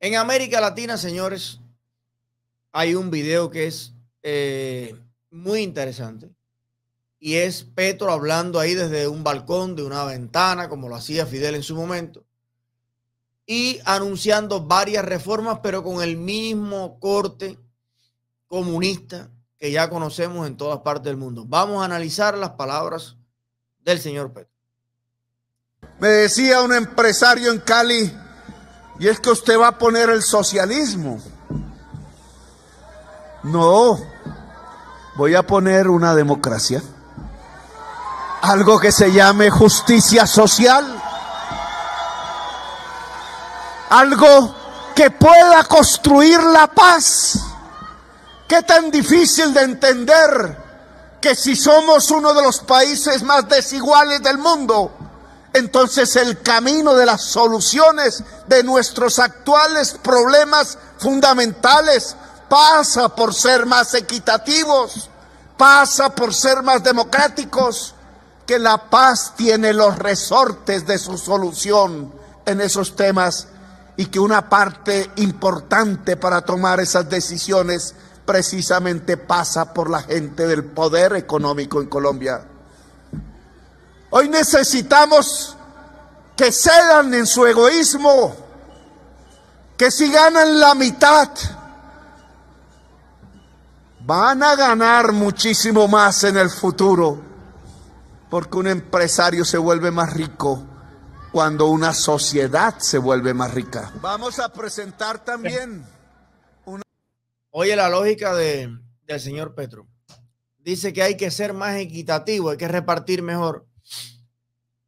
En América Latina, señores, hay un video que es eh, muy interesante y es Petro hablando ahí desde un balcón, de una ventana, como lo hacía Fidel en su momento, y anunciando varias reformas, pero con el mismo corte comunista que ya conocemos en todas partes del mundo. Vamos a analizar las palabras del señor Petro. Me decía un empresario en Cali, y es que usted va a poner el socialismo. No, voy a poner una democracia. Algo que se llame justicia social. Algo que pueda construir la paz. Qué tan difícil de entender que si somos uno de los países más desiguales del mundo, entonces el camino de las soluciones de nuestros actuales problemas fundamentales pasa por ser más equitativos, pasa por ser más democráticos, que la paz tiene los resortes de su solución en esos temas y que una parte importante para tomar esas decisiones precisamente pasa por la gente del poder económico en Colombia. Hoy necesitamos que cedan en su egoísmo, que si ganan la mitad, van a ganar muchísimo más en el futuro, porque un empresario se vuelve más rico cuando una sociedad se vuelve más rica. Vamos a presentar también una... Oye, la lógica de, del señor Petro. Dice que hay que ser más equitativo, hay que repartir mejor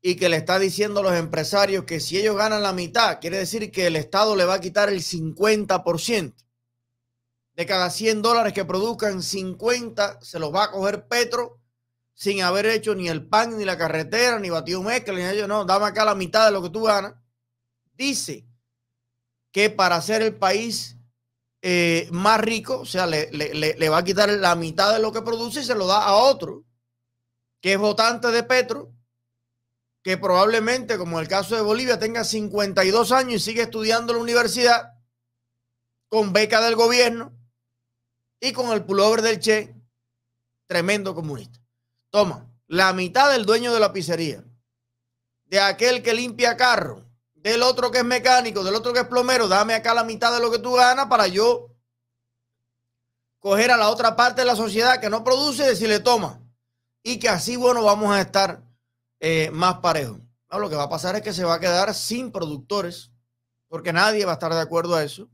y que le está diciendo a los empresarios que si ellos ganan la mitad, quiere decir que el Estado le va a quitar el 50%. De cada 100 dólares que produzcan, 50 se los va a coger Petro sin haber hecho ni el pan, ni la carretera, ni batido mezcla, ni ellos, no, dame acá la mitad de lo que tú ganas. Dice que para hacer el país eh, más rico, o sea, le, le va a quitar la mitad de lo que produce y se lo da a otro, que es votante de Petro, que probablemente, como el caso de Bolivia, tenga 52 años y sigue estudiando en la universidad con beca del gobierno y con el pullover del Che, tremendo comunista. Toma, la mitad del dueño de la pizzería, de aquel que limpia carro, del otro que es mecánico, del otro que es plomero, dame acá la mitad de lo que tú ganas para yo coger a la otra parte de la sociedad que no produce y decirle toma. Y que así, bueno, vamos a estar eh, más parejo. lo que va a pasar es que se va a quedar sin productores, porque nadie va a estar de acuerdo a eso.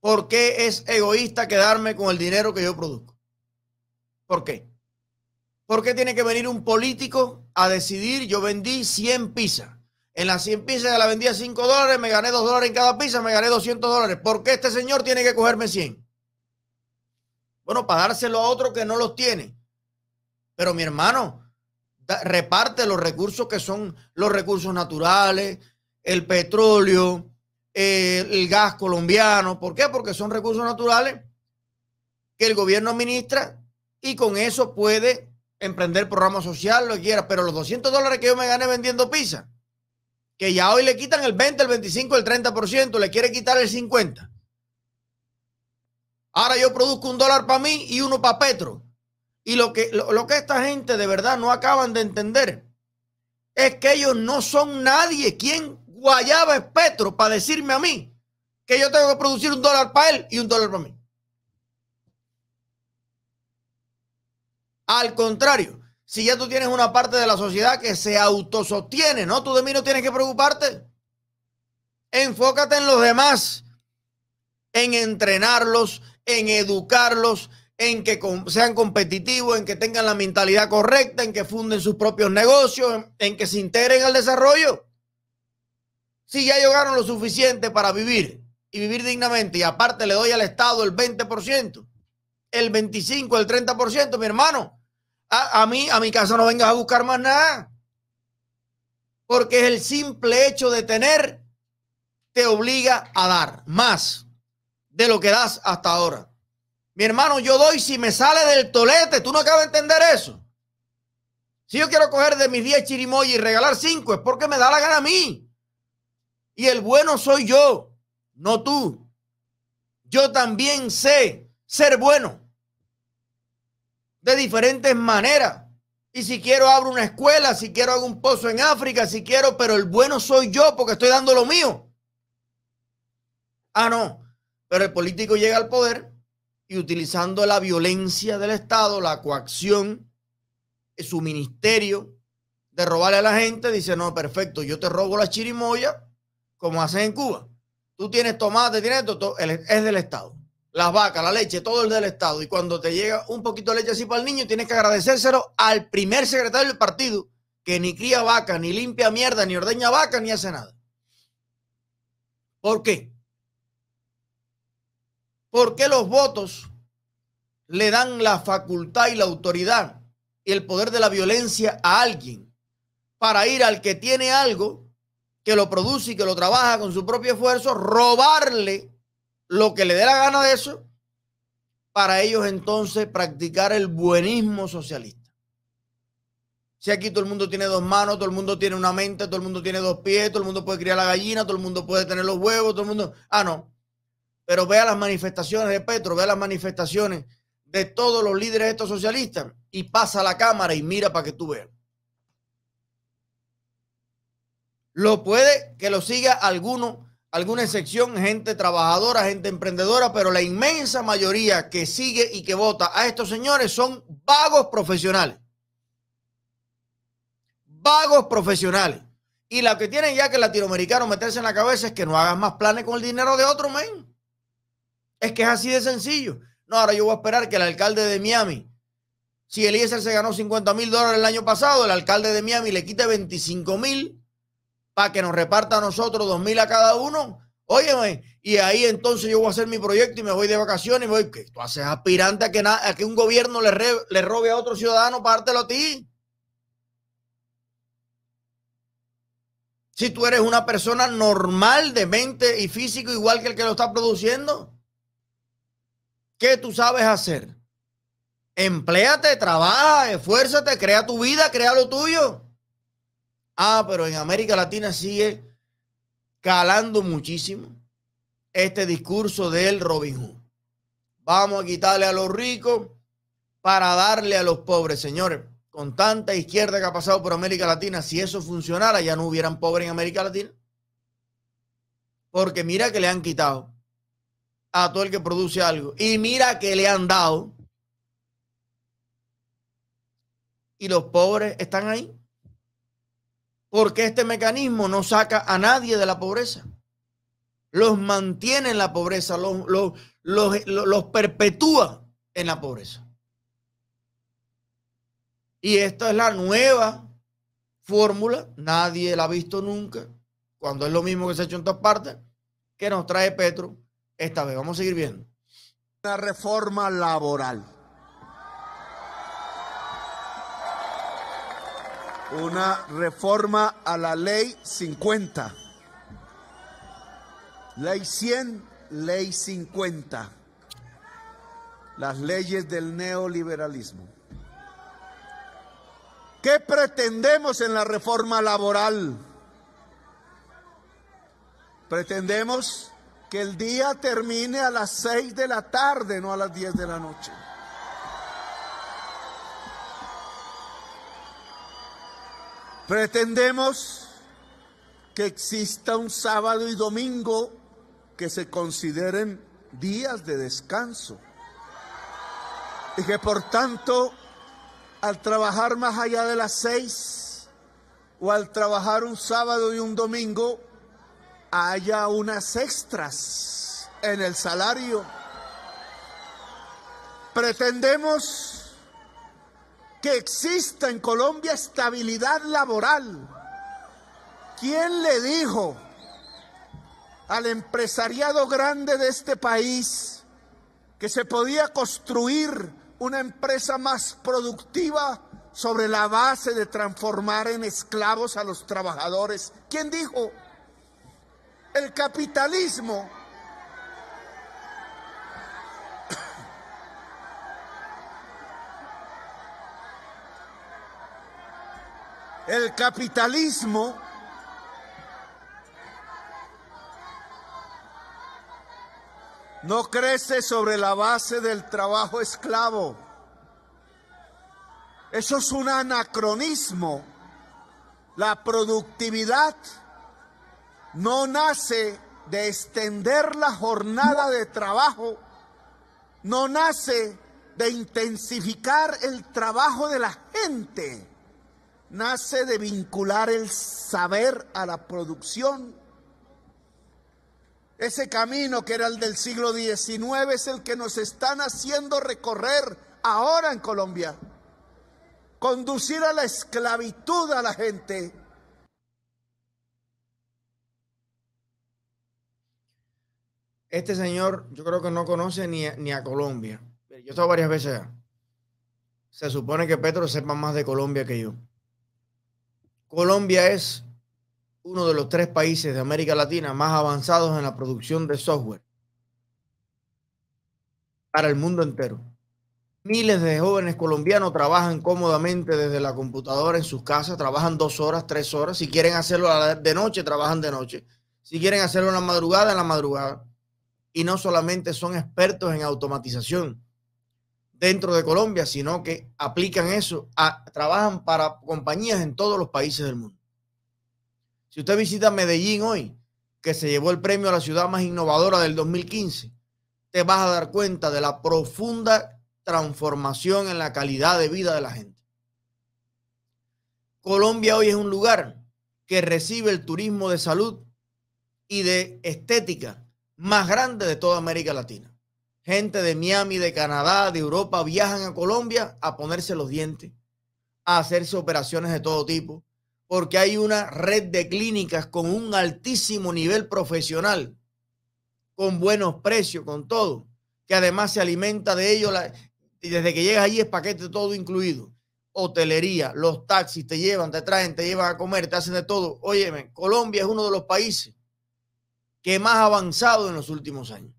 ¿Por qué es egoísta quedarme con el dinero que yo produzco? ¿Por qué? ¿Por qué tiene que venir un político a decidir? Yo vendí 100 pizzas. En las 100 pizzas ya la vendía a 5 dólares, me gané 2 dólares en cada pizza, me gané 200 dólares. ¿Por qué este señor tiene que cogerme 100? Bueno, para dárselo a otro que no los tiene. Pero mi hermano, reparte los recursos que son los recursos naturales, el petróleo, eh, el gas colombiano. ¿Por qué? Porque son recursos naturales que el gobierno administra y con eso puede emprender programa social, lo que quiera. Pero los 200 dólares que yo me gané vendiendo pizza, que ya hoy le quitan el 20, el 25, el 30%, le quiere quitar el 50%. Ahora yo produzco un dólar para mí y uno para Petro. Y lo que, lo, que esta gente de verdad no acaban de entender es que ellos no son nadie. quien guayaba espectro Petro para decirme a mí que yo tengo que producir un dólar para él y un dólar para mí? Al contrario, si ya tú tienes una parte de la sociedad que se autosostiene, ¿no? Tú de mí no tienes que preocuparte. Enfócate en los demás, en entrenarlos, en educarlos, en que sean competitivos, en que tengan la mentalidad correcta, en que funden sus propios negocios, en, que se integren al desarrollo. Si ya llegaron lo suficiente para vivir y vivir dignamente, y aparte le doy al Estado el 20%, el 25%, el 30%, mi hermano, a, a mí, a mi casa no vengas a buscar más nada. Porque el simple hecho de tener te obliga a dar más de lo que das hasta ahora. Mi hermano, yo doy si me sale del tolete. ¿Tú no acabas de entender eso? Si yo quiero coger de mis 10 chirimoyas y regalar 5 es porque me da la gana a mí. Y el bueno soy yo, no tú. Yo también sé ser bueno de diferentes maneras. Y si quiero abro una escuela, si quiero hago un pozo en África, si quiero, pero el bueno soy yo porque estoy dando lo mío. Ah, no. Pero el político llega al poder y utilizando la violencia del Estado, la coacción, su ministerio de robarle a la gente, dice, no, perfecto, yo te robo la chirimoya como hacen en Cuba. Tú tienes tomate, tienes todo, es del Estado. Las vacas, la leche, todo es del Estado. Y cuando te llega un poquito de leche así para el niño, tienes que agradecérselo al primer secretario del partido, que ni cría vaca, ni limpia mierda, ni ordeña vaca, ni hace nada. ¿Por qué? qué los votos le dan la facultad y la autoridad y el poder de la violencia a alguien para ir al que tiene algo, que lo produce y que lo trabaja con su propio esfuerzo, robarle lo que le dé la gana de eso, para ellos entonces practicar el buenismo socialista. Si aquí todo el mundo tiene dos manos, todo el mundo tiene una mente, todo el mundo tiene dos pies, todo el mundo puede criar la gallina, todo el mundo puede tener los huevos, todo el mundo... Ah, no. Pero vea las manifestaciones de Petro, vea las manifestaciones de todos los líderes estos socialistas y pasa la cámara y mira para que tú veas. Lo puede que lo siga alguno, alguna excepción, gente trabajadora, gente emprendedora, pero la inmensa mayoría que sigue y que vota a estos señores son vagos profesionales. Vagos profesionales. Y la que tienen ya que el latinoamericano meterse en la cabeza es que no hagas más planes con el dinero de otro men. Es que es así de sencillo. No, ahora yo voy a esperar que el alcalde de Miami, si Eliezer se ganó 50 mil dólares el año pasado, el alcalde de Miami le quite 25 mil para que nos reparta a nosotros 2 mil a cada uno. Óyeme, y ahí entonces yo voy a hacer mi proyecto y me voy de vacaciones y me voy. ¿Qué? Tú haces aspirante a que, que un gobierno le, le robe a otro ciudadano para a ti. Si tú eres una persona normal de mente y físico igual que el que lo está produciendo. ¿Qué tú sabes hacer? Empléate, trabaja, esfuérzate, crea tu vida, crea lo tuyo. Ah, pero en América Latina sigue calando muchísimo este discurso del Robin Hood. Vamos a quitarle a los ricos para darle a los pobres, señores. Con tanta izquierda que ha pasado por América Latina, si eso funcionara, ya no hubieran pobres en América Latina. Porque mira que le han quitado a todo el que produce algo. Y mira que le han dado. Y los pobres están ahí. Porque este mecanismo no saca a nadie de la pobreza. Los mantiene en la pobreza, los, perpetúa en la pobreza. Y esta es la nueva fórmula, nadie la ha visto nunca, cuando es lo mismo que se ha hecho en todas partes, que nos trae Petro esta vez. Vamos a seguir viendo. Una reforma laboral. Una reforma a la ley 50. Ley 100, ley 50. Las leyes del neoliberalismo. ¿Qué pretendemos en la reforma laboral? Pretendemos que el día termine a las 6 de la tarde, no a las 10 de la noche. Pretendemos que exista un sábado y domingo que se consideren días de descanso. Y que por tanto, al trabajar más allá de las seis o al trabajar un sábado y un domingo, haya unas extras en el salario. Pretendemos que exista en Colombia estabilidad laboral. ¿Quién le dijo al empresariado grande de este país que se podía construir una empresa más productiva sobre la base de transformar en esclavos a los trabajadores? ¿Quién dijo? el capitalismo el capitalismo no crece sobre la base del trabajo esclavo. Eso es un anacronismo. La productividad no nace de extender la jornada de trabajo, no nace de intensificar el trabajo de la gente, nace de vincular el saber a la producción. Ese camino que era el del siglo XIX es el que nos están haciendo recorrer ahora en Colombia. Conducir a la esclavitud a la gente este señor yo creo que no conoce ni a, Colombia. Yo he estado varias veces Se supone que Petro sepa más de Colombia que yo. Colombia es uno de los tres países de América Latina más avanzados en la producción de software para el mundo entero. Miles de jóvenes colombianos trabajan cómodamente desde la computadora en sus casas, trabajan dos horas, tres horas. Si quieren hacerlo de noche, trabajan de noche. Si quieren hacerlo en la madrugada, en la madrugada y no solamente son expertos en automatización dentro de Colombia, sino que aplican eso, trabajan para compañías en todos los países del mundo. Si usted visita Medellín hoy, que se llevó el premio a la ciudad más innovadora del 2015, te vas a dar cuenta de la profunda transformación en la calidad de vida de la gente. Colombia hoy es un lugar que recibe el turismo de salud y de estética más grande de toda América Latina. Gente de Miami, de Canadá, de Europa viajan a Colombia a ponerse los dientes, a hacerse operaciones de todo tipo, porque hay una red de clínicas con un altísimo nivel profesional, con buenos precios, con todo, que además se alimenta de ello. y desde que llegas allí es paquete todo incluido. Hotelería, los taxis te llevan, te traen, te llevan a comer, te hacen de todo. Óyeme, Colombia es uno de los países que más avanzado en los últimos años.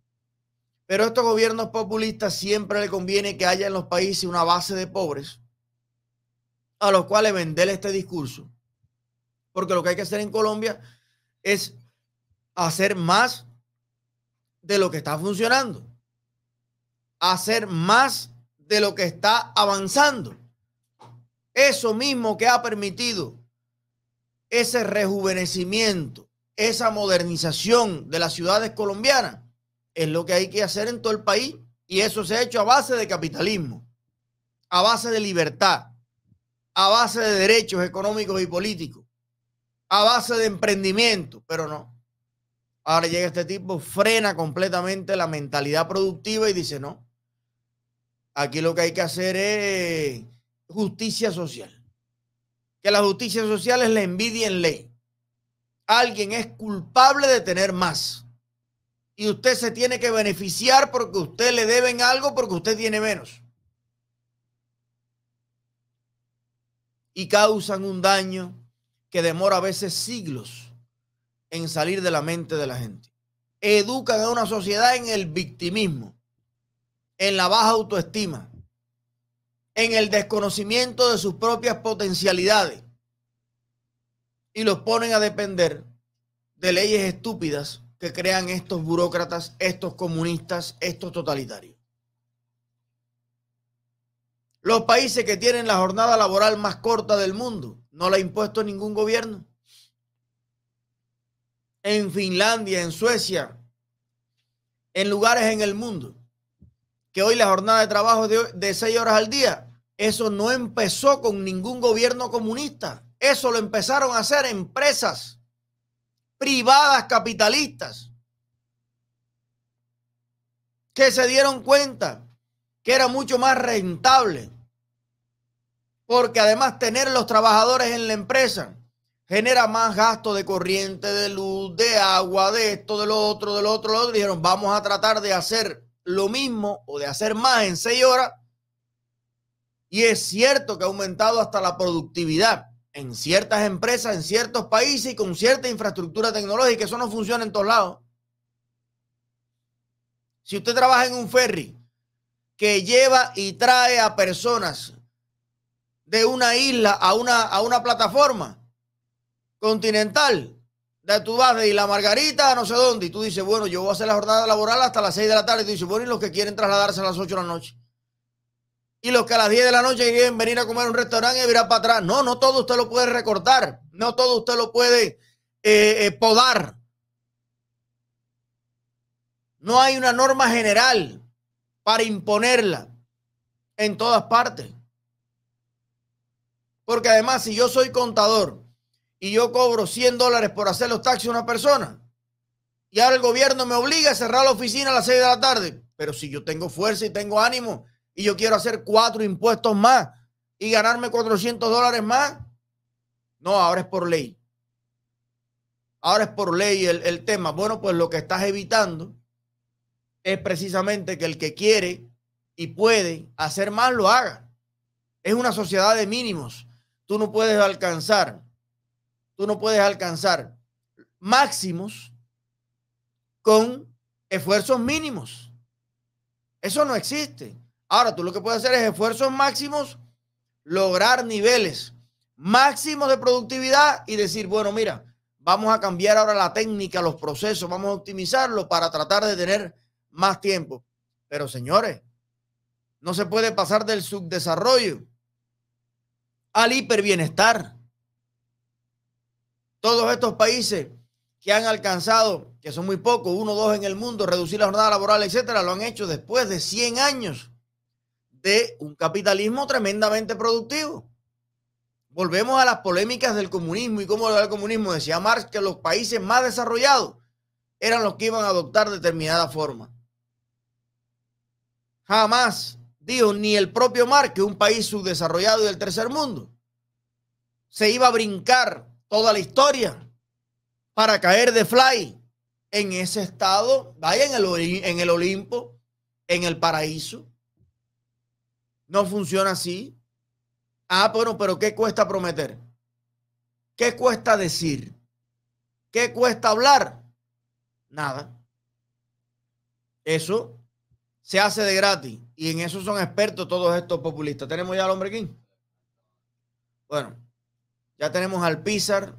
Pero a estos gobiernos populistas siempre le conviene que haya en los países una base de pobres a los cuales vender este discurso. Porque lo que hay que hacer en Colombia es hacer más de lo que está funcionando, hacer más de lo que está avanzando. Eso mismo que ha permitido ese rejuvenecimiento esa modernización de las ciudades colombianas es lo que hay que hacer en todo el país y eso se ha hecho a base de capitalismo, a base de libertad, a base de derechos económicos y políticos, a base de emprendimiento, pero no. Ahora llega este tipo, frena completamente la mentalidad productiva y dice, no, aquí lo que hay que hacer es justicia social. Que la justicia social es la envidia en ley alguien es culpable de tener más. Y usted se tiene que beneficiar porque usted le deben algo porque usted tiene menos. Y causan un daño que demora a veces siglos en salir de la mente de la gente. Educan a una sociedad en el victimismo, en la baja autoestima, en el desconocimiento de sus propias potencialidades y los ponen a depender de leyes estúpidas que crean estos burócratas, estos comunistas, estos totalitarios. Los países que tienen la jornada laboral más corta del mundo no la ha impuesto ningún gobierno. En Finlandia, en Suecia, en lugares en el mundo, que hoy la jornada de trabajo de, de seis horas al día, eso no empezó con ningún gobierno comunista. Eso lo empezaron a hacer empresas privadas capitalistas que se dieron cuenta que era mucho más rentable. Porque además tener los trabajadores en la empresa genera más gasto de corriente, de luz, de agua, de esto, de lo otro, de lo otro, lo otro. Dijeron, vamos a tratar de hacer lo mismo o de hacer más en seis horas. Y es cierto que ha aumentado hasta la productividad en ciertas empresas, en ciertos países y con cierta infraestructura tecnológica. Eso no funciona en todos lados. Si usted trabaja en un ferry que lleva y trae a personas de una isla a una, a una plataforma continental, de tu base de la Margarita no sé dónde, y tú dices, bueno, yo voy a hacer la jornada laboral hasta las 6 de la tarde, y tú dices, bueno, y los que quieren trasladarse a las 8 de la noche y los que a las 10 de la noche quieren venir a comer a un restaurante y virar para atrás. No, no todo usted lo puede recortar, no todo usted lo puede eh, eh, podar. No hay una norma general para imponerla en todas partes. Porque además, si yo soy contador y yo cobro 100 dólares por hacer los taxis a una persona, y ahora el gobierno me obliga a cerrar la oficina a las 6 de la tarde, pero si yo tengo fuerza y tengo ánimo y yo quiero hacer cuatro impuestos más y ganarme 400 dólares más. No, ahora es por ley. Ahora es por ley el, el tema. Bueno, pues lo que estás evitando es precisamente que el que quiere y puede hacer más lo haga. Es una sociedad de mínimos. Tú no puedes alcanzar, tú no puedes alcanzar máximos con esfuerzos mínimos. Eso no existe. Ahora tú lo que puedes hacer es esfuerzos máximos, lograr niveles máximos de productividad y decir, bueno, mira, vamos a cambiar ahora la técnica, los procesos, vamos a optimizarlo para tratar de tener más tiempo. Pero señores, no se puede pasar del subdesarrollo al hiperbienestar. Todos estos países que han alcanzado, que son muy pocos, uno o dos en el mundo, reducir la jornada laboral, etcétera, lo han hecho después de 100 años de un capitalismo tremendamente productivo. Volvemos a las polémicas del comunismo y cómo el comunismo. Decía Marx que los países más desarrollados eran los que iban a adoptar determinada forma. Jamás dijo ni el propio Marx que un país subdesarrollado del tercer mundo se iba a brincar toda la historia para caer de fly en ese estado, vaya en el, en el Olimpo, en el paraíso. No funciona así. Ah, bueno, pero ¿qué cuesta prometer? ¿Qué cuesta decir? ¿Qué cuesta hablar? Nada. Eso se hace de gratis. Y en eso son expertos todos estos populistas. ¿Tenemos ya al hombre aquí? Bueno, ya tenemos al Pizar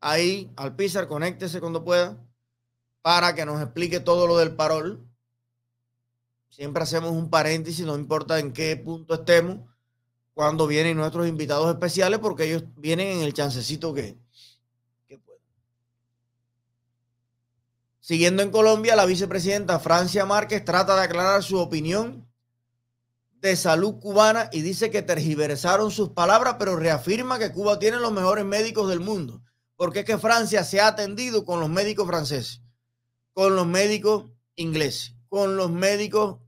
ahí. Al Pizar, conéctese cuando pueda para que nos explique todo lo del parol. Siempre hacemos un paréntesis, no importa en qué punto estemos, cuando vienen nuestros invitados especiales, porque ellos vienen en el chancecito que, pueden. Siguiendo en Colombia, la vicepresidenta Francia Márquez trata de aclarar su opinión de salud cubana y dice que tergiversaron sus palabras, pero reafirma que Cuba tiene los mejores médicos del mundo, porque es que Francia se ha atendido con los médicos franceses, con los médicos ingleses con los médicos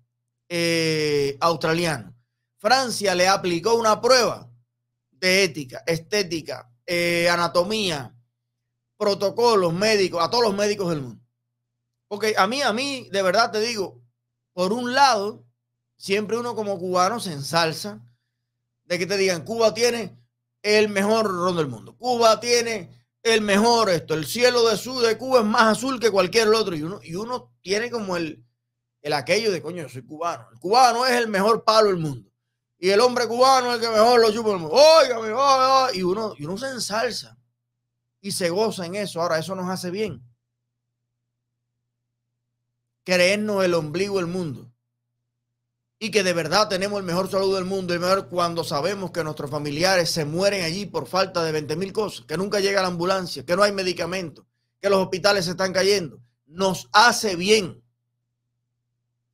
eh, australianos. Francia le aplicó una prueba de ética, estética, eh, anatomía, protocolos médicos, a todos los médicos del mundo. Porque a mí, a mí, de verdad te digo, por un lado, siempre uno como cubano se ensalza de que te digan, Cuba tiene el mejor ron del mundo, Cuba tiene el mejor esto, el cielo de sur de Cuba es más azul que cualquier otro, y uno, y uno tiene como el, el aquello de coño, yo soy cubano. El cubano es el mejor palo del mundo. Y el hombre cubano es el que mejor lo chupa el mundo. oiga. Oh, oh". Y uno, y uno se ensalza y se goza en eso. Ahora, eso nos hace bien. Creernos el ombligo del mundo. Y que de verdad tenemos el mejor salud del mundo. Y mejor cuando sabemos que nuestros familiares se mueren allí por falta de 20 mil cosas. Que nunca llega la ambulancia. Que no hay medicamento Que los hospitales se están cayendo. Nos hace bien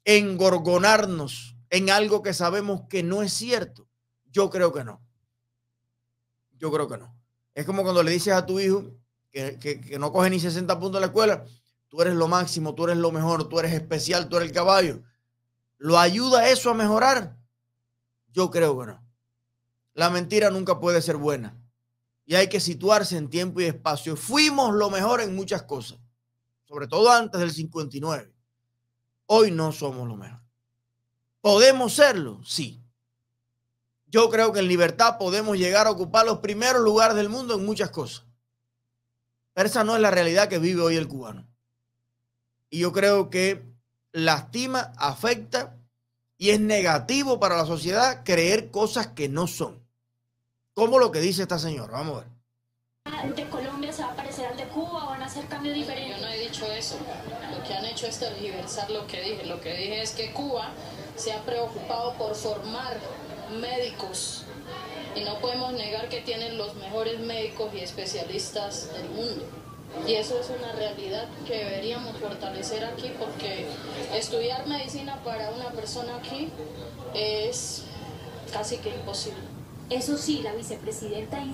engorgonarnos en algo que sabemos que no es cierto? Yo creo que no. Yo creo que no. Es como cuando le dices a tu hijo que, no coge ni 60 puntos en la escuela, tú eres lo máximo, tú eres lo mejor, tú eres especial, tú eres el caballo. ¿Lo ayuda eso a mejorar? Yo creo que no. La mentira nunca puede ser buena. Y hay que situarse en tiempo y espacio. Fuimos lo mejor en muchas cosas, sobre todo antes del 59 hoy no somos lo mejor. ¿Podemos serlo? Sí. Yo creo que en libertad podemos llegar a ocupar los primeros lugares del mundo en muchas cosas. Pero esa no es la realidad que vive hoy el cubano. Y yo creo que lastima, afecta y es negativo para la sociedad creer cosas que no son. Como lo que dice esta señora. Vamos a ver. Ah, de Colombia se va a parecer al de Cuba, van a hacer cambios diferentes. Yo no he dicho eso es tergiversar lo que dije. Lo que dije es que Cuba se ha preocupado por formar médicos y no podemos negar que tienen los mejores médicos y especialistas del mundo. Y eso es una realidad que deberíamos fortalecer aquí porque estudiar medicina para una persona aquí es casi que imposible. Eso sí, la vicepresidenta...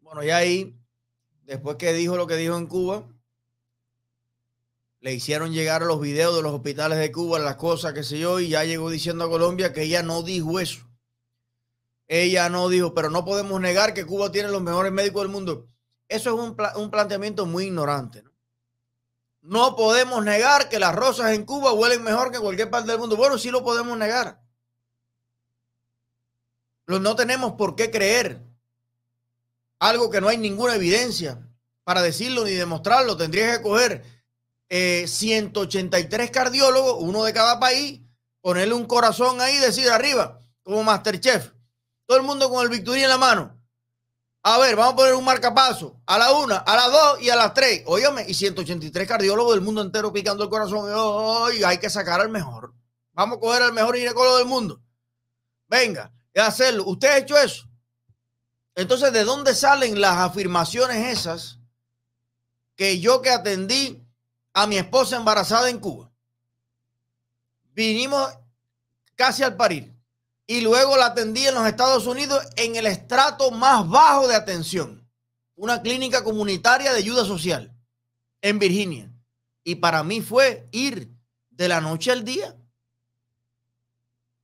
Bueno, y ahí, después que dijo lo que dijo en Cuba, le hicieron llegar los videos de los hospitales de Cuba, las cosas, que sé yo, y ya llegó diciendo a Colombia que ella no dijo eso. Ella no dijo, pero no podemos negar que Cuba tiene los mejores médicos del mundo. Eso es un, planteamiento muy ignorante. ¿no? no podemos negar que las rosas en Cuba huelen mejor que cualquier parte del mundo. Bueno, sí lo podemos negar. No tenemos por qué creer algo que no hay ninguna evidencia para decirlo ni demostrarlo. Tendrías que coger 183 eh, cardiólogos, uno de cada país, ponerle un corazón ahí decir arriba, como Masterchef. Todo el mundo con el Victoria en la mano. A ver, vamos a poner un marcapaso a la una, a las dos y a las tres. Óyame, y 183 cardiólogos del mundo entero picando el corazón. Oh, hay que sacar al mejor. Vamos a coger al mejor ginecólogo del mundo. Venga, es hacerlo. ¿Usted ha hecho eso? Entonces, ¿de dónde salen las afirmaciones esas que yo que atendí a mi esposa embarazada en Cuba. Vinimos casi al parir. Y luego la atendí en los Estados Unidos en el estrato más bajo de atención. Una clínica comunitaria de ayuda social en Virginia. Y para mí fue ir de la noche al día.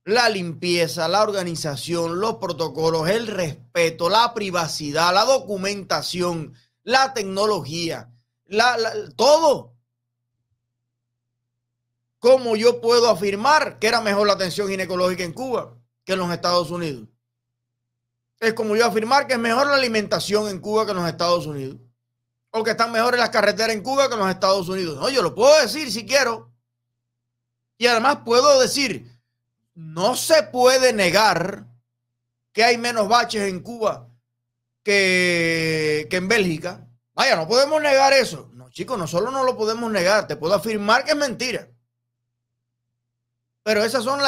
La limpieza, la organización, los protocolos, el respeto, la privacidad, la documentación, la tecnología, la, todo ¿cómo yo puedo afirmar que era mejor la atención ginecológica en Cuba que en los Estados Unidos? Es como yo afirmar que es mejor la alimentación en Cuba que en los Estados Unidos. O que están mejores las carreteras en Cuba que en los Estados Unidos. No, yo lo puedo decir si quiero. Y además puedo decir, no se puede negar que hay menos baches en Cuba que, que en Bélgica. Vaya, no podemos negar eso. No, chicos, no solo no lo podemos negar, te puedo afirmar que es mentira. Pero esas son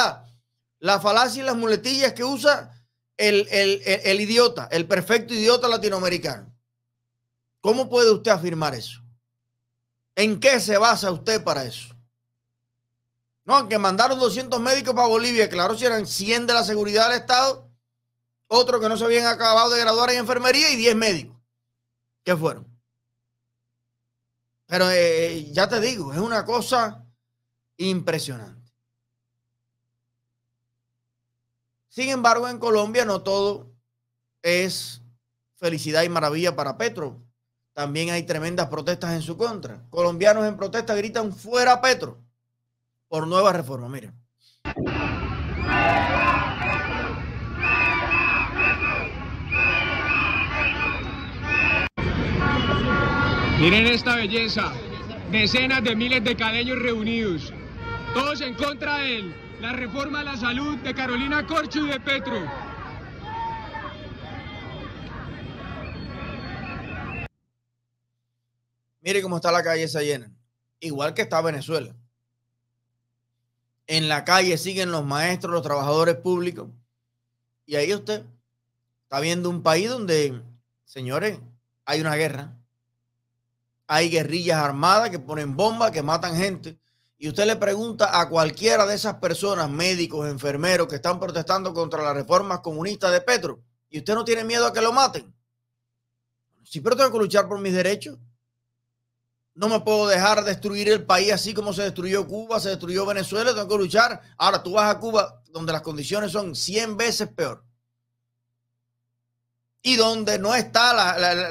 las falacias y las muletillas que usa el, idiota, el perfecto idiota latinoamericano. ¿Cómo puede usted afirmar eso? ¿En qué se basa usted para eso? No, que mandaron 200 médicos para Bolivia, claro, si eran 100 de la seguridad del Estado, otro que no se habían acabado de graduar en enfermería y 10 médicos. ¿Qué fueron? Pero eh, ya te digo, es una cosa impresionante. Sin embargo, en Colombia no todo es felicidad y maravilla para Petro. También hay tremendas protestas en su contra. Colombianos en protesta gritan fuera Petro por nueva reforma. Miren. Miren esta belleza. Decenas de miles de caleños reunidos. Todos en contra de él la reforma a la salud de Carolina Corcho y de Petro. Mire cómo está la calle, esa llena. Igual que está Venezuela. En la calle siguen los maestros, los trabajadores públicos. Y ahí usted está viendo un país donde, señores, hay una guerra. Hay guerrillas armadas que ponen bombas, que matan gente y usted le pregunta a cualquiera de esas personas, médicos, enfermeros, que están protestando contra las reformas comunistas de Petro, y usted no tiene miedo a que lo maten. Sí, pero tengo que luchar por mis derechos. No me puedo dejar destruir el país así como se destruyó Cuba, se destruyó Venezuela, tengo que luchar. Ahora tú vas a Cuba, donde las condiciones son 100 veces peor. Y donde no están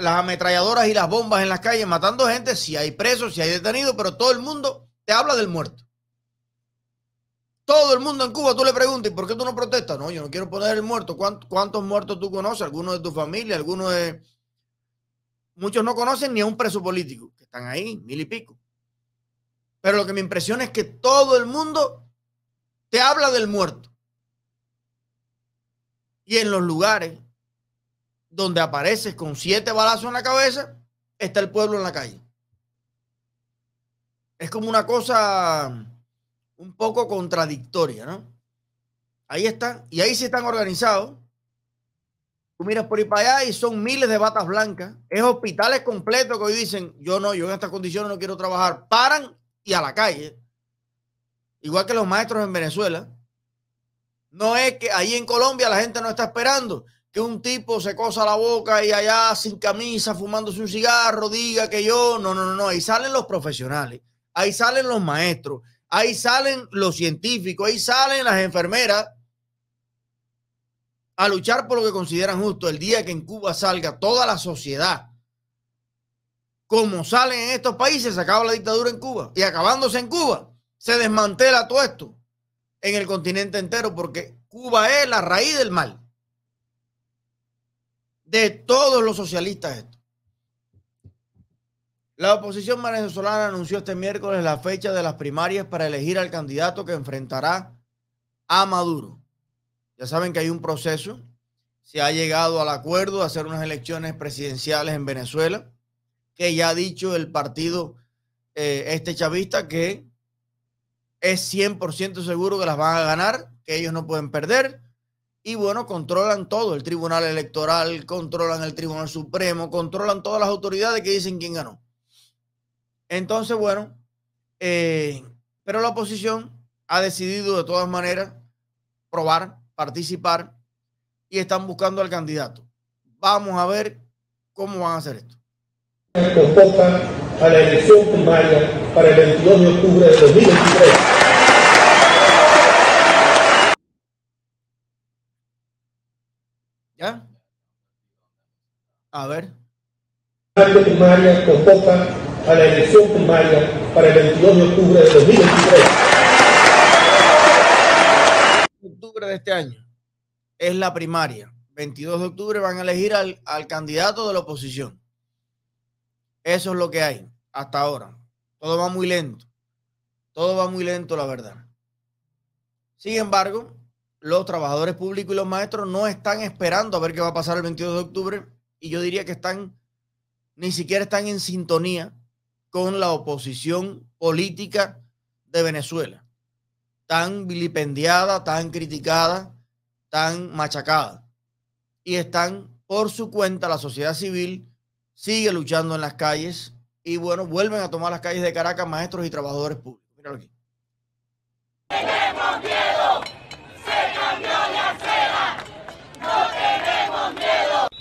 las ametralladoras y las bombas en las calles matando gente, si hay presos, si hay detenidos, pero todo el mundo te habla del muerto. Todo el mundo en Cuba, tú le preguntas, ¿y por qué tú no protestas? No, yo no quiero poner el muerto. ¿Cuántos muertos tú conoces? Algunos de tu familia, algunos de... Muchos no conocen ni a un preso político, que están ahí, mil y pico. Pero lo que me impresiona es que todo el mundo te habla del muerto. Y en los lugares donde apareces con siete balazos en la cabeza, está el pueblo en la calle es como una cosa un poco contradictoria, ¿no? Ahí están, y ahí se están organizados. Tú miras por ahí para allá y son miles de batas blancas. Es hospitales completos que hoy dicen, yo no, yo en estas condiciones no quiero trabajar. Paran y a la calle. Igual que los maestros en Venezuela. No es que ahí en Colombia la gente no está esperando que un tipo se cosa la boca y allá sin camisa, fumándose un cigarro, diga que yo. No, no, no, no. Ahí salen los profesionales ahí salen los maestros, ahí salen los científicos, ahí salen las enfermeras a luchar por lo que consideran justo. El día que en Cuba salga toda la sociedad, como salen en estos países, se acaba la dictadura en Cuba. Y acabándose en Cuba, se desmantela todo esto en el continente entero, porque Cuba es la raíz del mal. De todos los socialistas esto. La oposición venezolana anunció este miércoles la fecha de las primarias para elegir al candidato que enfrentará a Maduro. Ya saben que hay un proceso. Se ha llegado al acuerdo de hacer unas elecciones presidenciales en Venezuela, que ya ha dicho el partido eh, este chavista que es 100% seguro que las van a ganar, que ellos no pueden perder. Y bueno, controlan todo, el Tribunal Electoral, controlan el Tribunal Supremo, controlan todas las autoridades que dicen quién ganó. Entonces, bueno, eh, pero la oposición ha decidido de todas maneras probar, participar y están buscando al candidato. Vamos a ver cómo van a hacer esto. Convoca a la elección primaria para el 22 de octubre de 2023. ¿Ya? A ver. La primaria convoca a la elección primaria para el 22 de octubre de 2023. Octubre de este año es la primaria. 22 de octubre van a elegir al, al candidato de la oposición. Eso es lo que hay hasta ahora. Todo va muy lento. Todo va muy lento, la verdad. Sin embargo, los trabajadores públicos y los maestros no están esperando a ver qué va a pasar el 22 de octubre y yo diría que están, ni siquiera están en sintonía con la oposición política de Venezuela, tan vilipendiada, tan criticada, tan machacada. Y están por su cuenta, la sociedad civil sigue luchando en las calles y bueno, vuelven a tomar las calles de Caracas maestros y trabajadores públicos. Míralo aquí.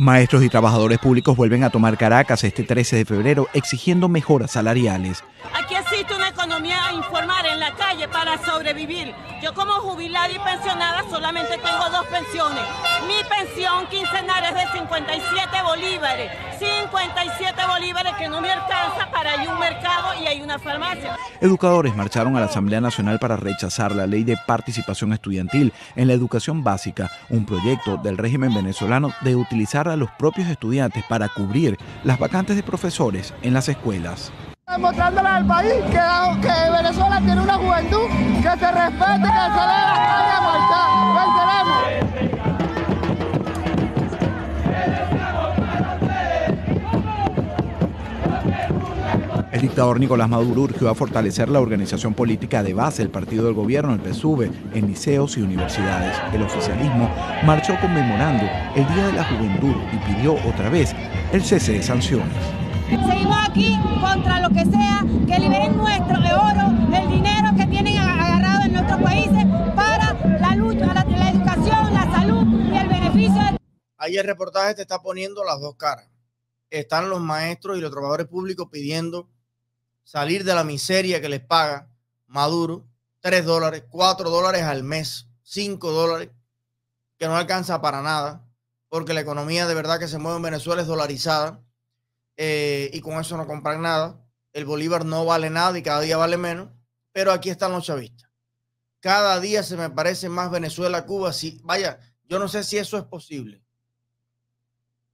Maestros y trabajadores públicos vuelven a tomar Caracas este 13 de febrero exigiendo mejoras salariales economía a informar en la calle para sobrevivir. Yo como jubilada y pensionada solamente tengo dos pensiones. Mi pensión quincenal es de 57 bolívares. 57 bolívares que no me alcanza para ir un mercado y hay una farmacia. Educadores marcharon a la Asamblea Nacional para rechazar la ley de participación estudiantil en la educación básica, un proyecto del régimen venezolano de utilizar a los propios estudiantes para cubrir las vacantes de profesores en las escuelas. Demostrándole al país que, Venezuela tiene una juventud que se respete, que se la calle El dictador Nicolás Maduro urgió a fortalecer la organización política de base, del partido del gobierno, el PSUV, en liceos y universidades. El oficialismo marchó conmemorando el Día de la Juventud y pidió otra vez el cese de sanciones. Seguimos aquí contra lo que sea, que liberen nuestro oro, el dinero que tienen agarrado en nuestros países para la lucha, la, educación, la salud y el beneficio. Ahí el reportaje te está poniendo las dos caras. Están los maestros y los trabajadores públicos pidiendo salir de la miseria que les paga Maduro, 3 dólares, 4 dólares al mes, 5 dólares, que no alcanza para nada, porque la economía de verdad que se mueve en Venezuela es dolarizada eh, y con eso no compran nada. El bolívar no vale nada y cada día vale menos, pero aquí están los chavistas. Cada día se me parece más Venezuela, Cuba. Si, vaya, yo no sé si eso es posible.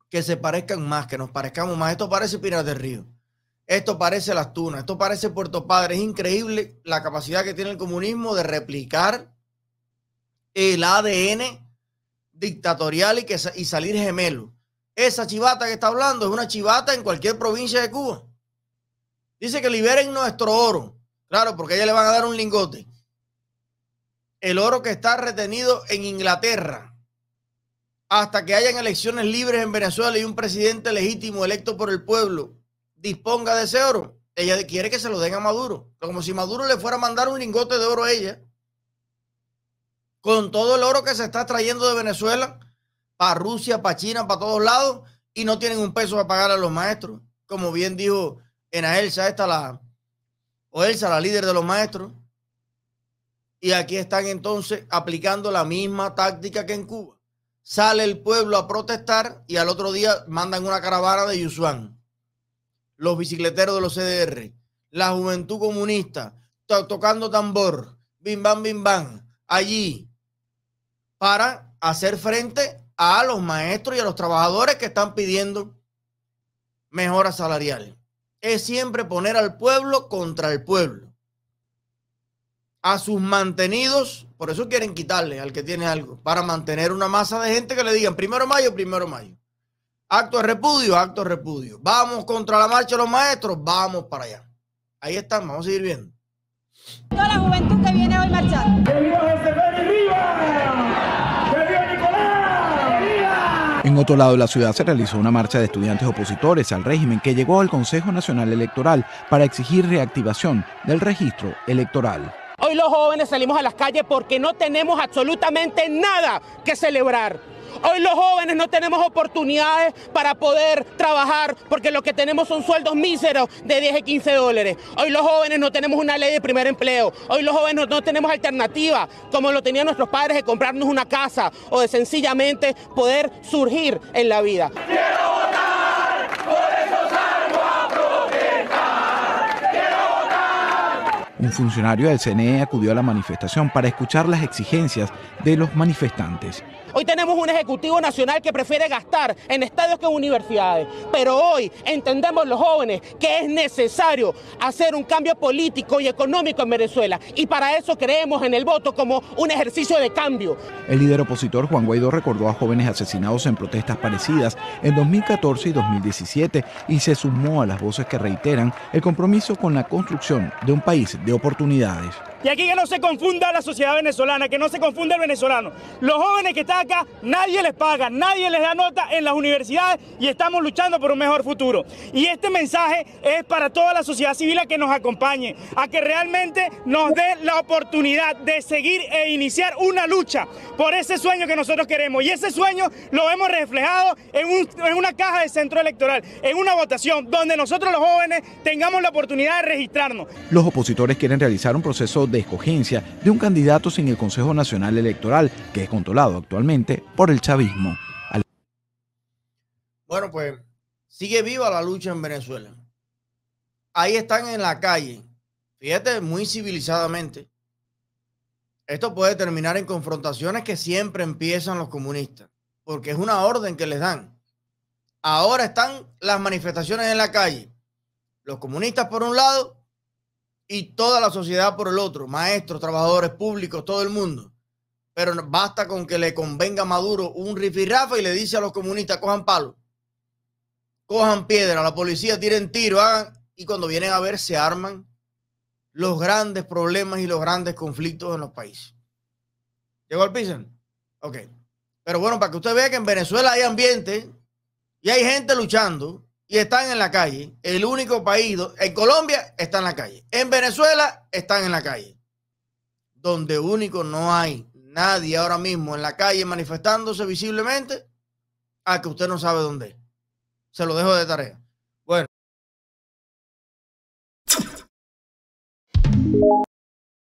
Que se parezcan más, que nos parezcamos más. Esto parece Pinar del Río. Esto parece Las Tunas. Esto parece Puerto Padre. Es increíble la capacidad que tiene el comunismo de replicar el ADN dictatorial y, que, y salir gemelo. Esa chivata que está hablando es una chivata en cualquier provincia de Cuba. Dice que liberen nuestro oro. Claro, porque ella le van a dar un lingote. El oro que está retenido en Inglaterra. Hasta que hayan elecciones libres en Venezuela y un presidente legítimo electo por el pueblo disponga de ese oro. Ella quiere que se lo den a Maduro. Como si Maduro le fuera a mandar un lingote de oro a ella. Con todo el oro que se está trayendo de Venezuela para Rusia, para China, para todos lados, y no tienen un peso para pagar a los maestros. Como bien dijo en esta la, o Elsa, la líder de los maestros. Y aquí están entonces aplicando la misma táctica que en Cuba. Sale el pueblo a protestar y al otro día mandan una caravana de Yusuan. Los bicicleteros de los CDR, la juventud comunista, tocando tambor, bim bam, allí, para hacer frente a los maestros y a los trabajadores que están pidiendo mejoras salariales. Es siempre poner al pueblo contra el pueblo. A sus mantenidos, por eso quieren quitarle al que tiene algo, para mantener una masa de gente que le digan primero mayo, primero mayo. Acto de repudio, acto de repudio. Vamos contra la marcha de los maestros, vamos para allá. Ahí están, vamos a seguir viendo. Toda la juventud que viene hoy marchando. En otro lado de la ciudad se realizó una marcha de estudiantes opositores al régimen que llegó al Consejo Nacional Electoral para exigir reactivación del registro electoral. Hoy los jóvenes salimos a las calles porque no tenemos absolutamente nada que celebrar. Hoy los jóvenes no tenemos oportunidades para poder trabajar porque lo que tenemos son sueldos míseros de 10 y 15 dólares. Hoy los jóvenes no tenemos una ley de primer empleo. Hoy los jóvenes no tenemos alternativa como lo tenían nuestros padres de comprarnos una casa o de sencillamente poder surgir en la vida. Un funcionario del CNE acudió a la manifestación para escuchar las exigencias de los manifestantes. Hoy tenemos un Ejecutivo Nacional que prefiere gastar en estadios que en universidades. Pero hoy entendemos los jóvenes que es necesario hacer un cambio político y económico en Venezuela. Y para eso creemos en el voto como un ejercicio de cambio. El líder opositor Juan Guaidó recordó a jóvenes asesinados en protestas parecidas en 2014 y 2017 y se sumó a las voces que reiteran el compromiso con la construcción de un país de oportunidades. Y aquí que no se confunda la sociedad venezolana, que no se confunda el venezolano. Los jóvenes que están nadie les paga, nadie les da nota en las universidades y estamos luchando por un mejor futuro. Y este mensaje es para toda la sociedad civil a que nos acompañe, a que realmente nos dé la oportunidad de seguir e iniciar una lucha por ese sueño que nosotros queremos. Y ese sueño lo hemos reflejado en, en una caja de centro electoral, en una votación donde nosotros los jóvenes tengamos la oportunidad de registrarnos. Los opositores quieren realizar un proceso de escogencia de un candidato sin el Consejo Nacional Electoral, que es controlado actualmente por el chavismo. Bueno, pues sigue viva la lucha en Venezuela. Ahí están en la calle. Fíjate, muy civilizadamente. Esto puede terminar en confrontaciones que siempre empiezan los comunistas, porque es una orden que les dan. Ahora están las manifestaciones en la calle. Los comunistas por un lado y toda la sociedad por el otro. Maestros, trabajadores públicos, todo el mundo pero basta con que le convenga a Maduro un rifirrafa y le dice a los comunistas, cojan palo, cojan piedra, la policía tiren tiro, hagan, y cuando vienen a ver se arman los grandes problemas y los grandes conflictos en los países. ¿Llegó al piso? Ok. Pero bueno, para que usted vea que en Venezuela hay ambiente y hay gente luchando y están en la calle. El único país, en Colombia está en la calle. En Venezuela están en la calle. Donde único no hay nadie ahora mismo en la calle manifestándose visiblemente a que usted no sabe dónde. Se lo dejo de tarea. Bueno.